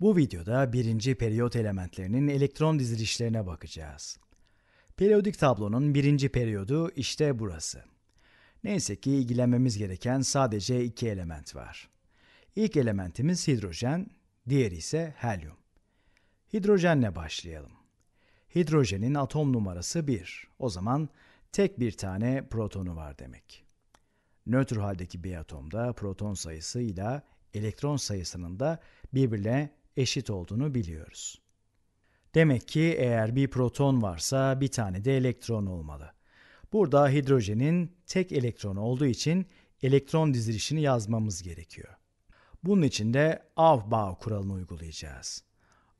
Bu videoda birinci periyot elementlerinin elektron dizilişlerine bakacağız. Periyodik tablonun birinci periyodu işte burası. Neyse ki ilgilenmemiz gereken sadece iki element var. İlk elementimiz hidrojen, diğeri ise helyum. Hidrojenle başlayalım. Hidrojenin atom numarası 1. O zaman tek bir tane protonu var demek. Nötr haldeki bir atomda proton sayısı ile elektron sayısının da birbirine eşit olduğunu biliyoruz. Demek ki eğer bir proton varsa bir tane de elektron olmalı. Burada hidrojenin tek elektron olduğu için elektron dizilişini yazmamız gerekiyor. Bunun için de Aufbau kuralını uygulayacağız.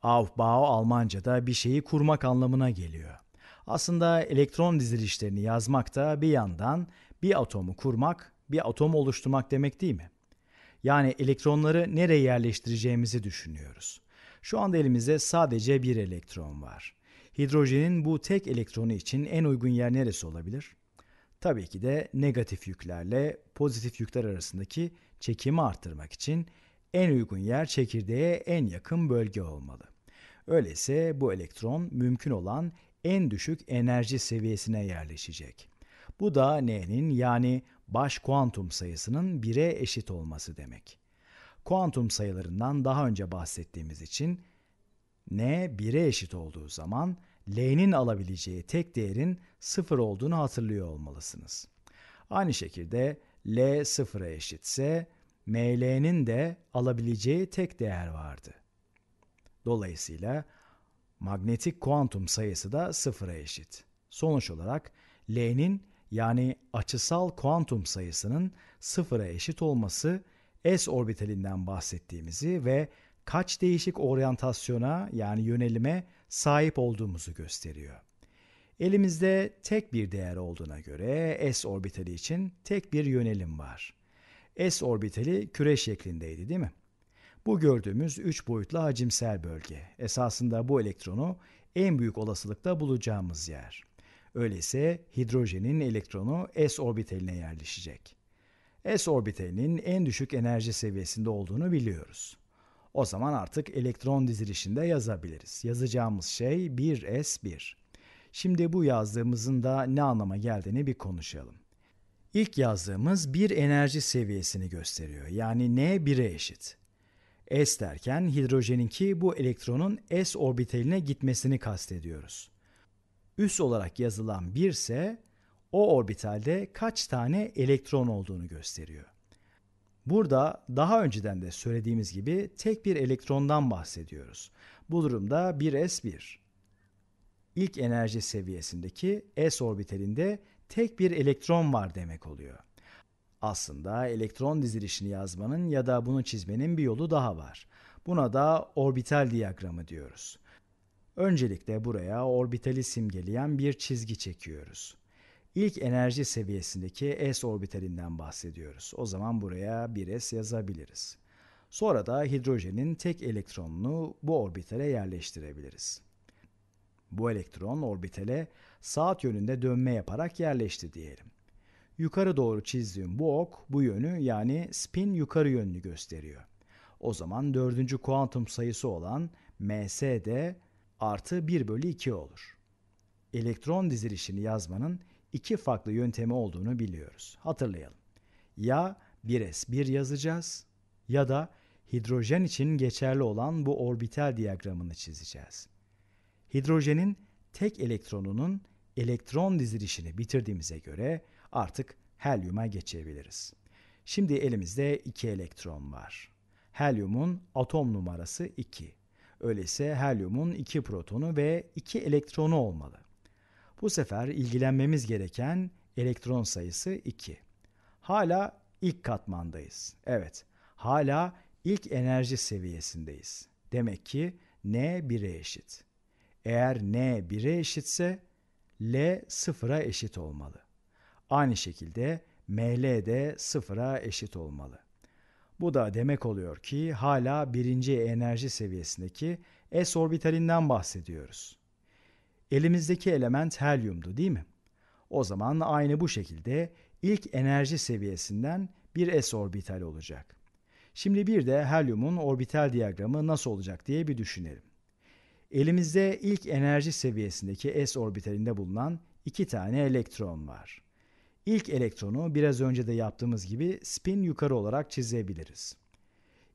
Aufbau Almanca'da bir şeyi kurmak anlamına geliyor. Aslında elektron dizilişlerini yazmak da bir yandan bir atomu kurmak, bir atom oluşturmak demek değil mi? yani elektronları nereye yerleştireceğimizi düşünüyoruz. Şu anda elimizde sadece bir elektron var. Hidrojenin bu tek elektronu için en uygun yer neresi olabilir? Tabii ki de negatif yüklerle pozitif yükler arasındaki çekimi arttırmak için en uygun yer çekirdeğe en yakın bölge olmalı. Öyleyse bu elektron mümkün olan en düşük enerji seviyesine yerleşecek. Bu da n'nin yani baş kuantum sayısının 1'e eşit olması demek. Kuantum sayılarından daha önce bahsettiğimiz için n 1'e eşit olduğu zaman l'nin alabileceği tek değerin 0 olduğunu hatırlıyor olmalısınız. Aynı şekilde l 0'a eşitse ml'nin de alabileceği tek değer vardı. Dolayısıyla magnetik kuantum sayısı da 0'a eşit. Sonuç olarak L'nin yani açısal kuantum sayısının sıfıra eşit olması s orbitalinden bahsettiğimizi ve kaç değişik oryantasyona yani yönelime sahip olduğumuzu gösteriyor. Elimizde tek bir değer olduğuna göre s orbitali için tek bir yönelim var. S orbitali küre şeklindeydi değil mi? Bu gördüğümüz 3 boyutlu hacimsel bölge. Esasında bu elektronu en büyük olasılıkla bulacağımız yer. Öyleyse hidrojenin elektronu s orbiteline yerleşecek. S orbitalinin en düşük enerji seviyesinde olduğunu biliyoruz. O zaman artık elektron dizilişinde yazabiliriz. Yazacağımız şey 1s1. Şimdi bu yazdığımızın da ne anlama geldiğini bir konuşalım. İlk yazdığımız bir enerji seviyesini gösteriyor. Yani n 1'e eşit. S derken hidrojeninki bu elektronun s orbitaline gitmesini kastediyoruz üs olarak yazılan 1 ise o orbitalde kaç tane elektron olduğunu gösteriyor. Burada daha önceden de söylediğimiz gibi tek bir elektrondan bahsediyoruz. Bu durumda 1s1. İlk enerji seviyesindeki s orbitalinde tek bir elektron var demek oluyor. Aslında elektron dizilişini yazmanın ya da bunu çizmenin bir yolu daha var. Buna da orbital diyagramı diyoruz. Öncelikle buraya orbitali simgeleyen bir çizgi çekiyoruz. İlk enerji seviyesindeki s orbitalinden bahsediyoruz. O zaman buraya bir s yazabiliriz. Sonra da hidrojenin tek elektronunu bu orbitale yerleştirebiliriz. Bu elektron orbitale saat yönünde dönme yaparak yerleşti diyelim. Yukarı doğru çizdiğim bu ok bu yönü yani spin yukarı yönünü gösteriyor. O zaman dördüncü kuantum sayısı olan ms de artı 1 bölü 2 olur. Elektron dizilişini yazmanın iki farklı yöntemi olduğunu biliyoruz. Hatırlayalım. Ya 1s1 yazacağız ya da hidrojen için geçerli olan bu orbital diyagramını çizeceğiz. Hidrojenin tek elektronunun elektron dizilişini bitirdiğimize göre artık helyuma geçebiliriz. Şimdi elimizde iki elektron var. Helyumun atom numarası 2. Öyleyse helyumun 2 protonu ve 2 elektronu olmalı. Bu sefer ilgilenmemiz gereken elektron sayısı 2. Hala ilk katmandayız. Evet, hala ilk enerji seviyesindeyiz. Demek ki N 1'e eşit. Eğer N 1'e eşitse L 0'a eşit olmalı. Aynı şekilde ML de 0'a eşit olmalı. Bu da demek oluyor ki hala birinci enerji seviyesindeki s orbitalinden bahsediyoruz. Elimizdeki element helyumdu değil mi? O zaman aynı bu şekilde ilk enerji seviyesinden bir s orbital olacak. Şimdi bir de helyumun orbital diyagramı nasıl olacak diye bir düşünelim. Elimizde ilk enerji seviyesindeki s orbitalinde bulunan iki tane elektron var. İlk elektronu biraz önce de yaptığımız gibi spin yukarı olarak çizebiliriz.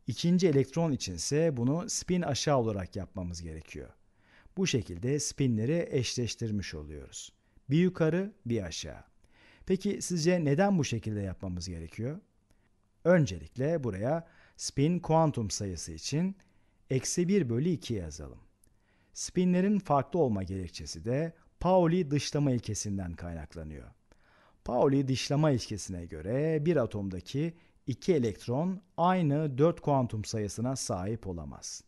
İkinci elektron içinse bunu spin aşağı olarak yapmamız gerekiyor. Bu şekilde spinleri eşleştirmiş oluyoruz. Bir yukarı, bir aşağı. Peki sizce neden bu şekilde yapmamız gerekiyor? Öncelikle buraya spin kuantum sayısı için eksi 1 bölü 2 yazalım. Spinlerin farklı olma gerekçesi de Pauli dışlama ilkesinden kaynaklanıyor. Pauli dışlama ilişkisine göre bir atomdaki iki elektron aynı 4 kuantum sayısına sahip olamaz.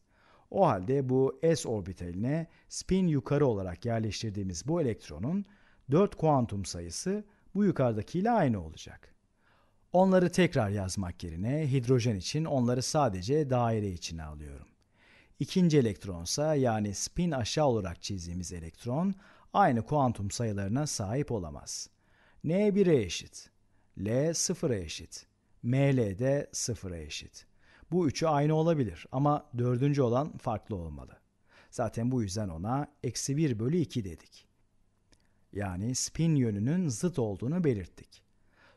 O halde bu s orbitaline spin yukarı olarak yerleştirdiğimiz bu elektronun 4 kuantum sayısı bu yukarıdakiyle aynı olacak. Onları tekrar yazmak yerine hidrojen için onları sadece daire içine alıyorum. İkinci elektronsa yani spin aşağı olarak çizdiğimiz elektron aynı kuantum sayılarına sahip olamaz. N 1'e eşit. L 0'a e eşit. ML de 0'a e eşit. Bu üçü aynı olabilir ama dördüncü olan farklı olmalı. Zaten bu yüzden ona eksi 1 bölü 2 dedik. Yani spin yönünün zıt olduğunu belirttik.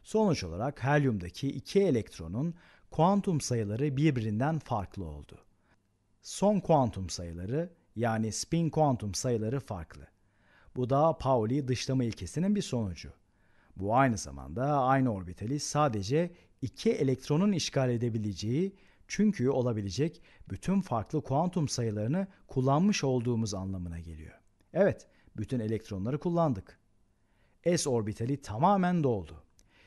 Sonuç olarak helyumdaki iki elektronun kuantum sayıları birbirinden farklı oldu. Son kuantum sayıları yani spin kuantum sayıları farklı. Bu da Pauli dışlama ilkesinin bir sonucu. Bu aynı zamanda aynı orbitali sadece iki elektronun işgal edebileceği çünkü olabilecek bütün farklı kuantum sayılarını kullanmış olduğumuz anlamına geliyor. Evet, bütün elektronları kullandık. S orbitali tamamen doldu.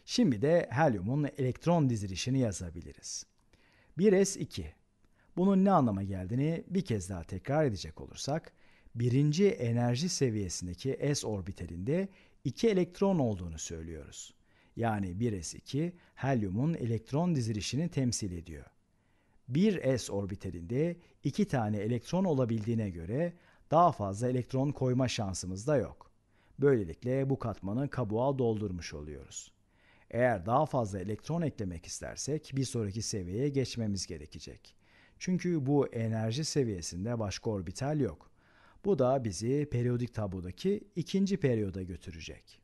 Şimdi de helyumun elektron dizilişini yazabiliriz. 1s2. Bunun ne anlama geldiğini bir kez daha tekrar edecek olursak, birinci enerji seviyesindeki s orbitalinde 2 elektron olduğunu söylüyoruz. Yani 1s2 helyumun elektron dizilişini temsil ediyor. 1s orbitalinde 2 tane elektron olabildiğine göre daha fazla elektron koyma şansımız da yok. Böylelikle bu katmanı kabuğa doldurmuş oluyoruz. Eğer daha fazla elektron eklemek istersek bir sonraki seviyeye geçmemiz gerekecek. Çünkü bu enerji seviyesinde başka orbital yok. Bu da bizi periyodik tablodaki ikinci periyoda götürecek.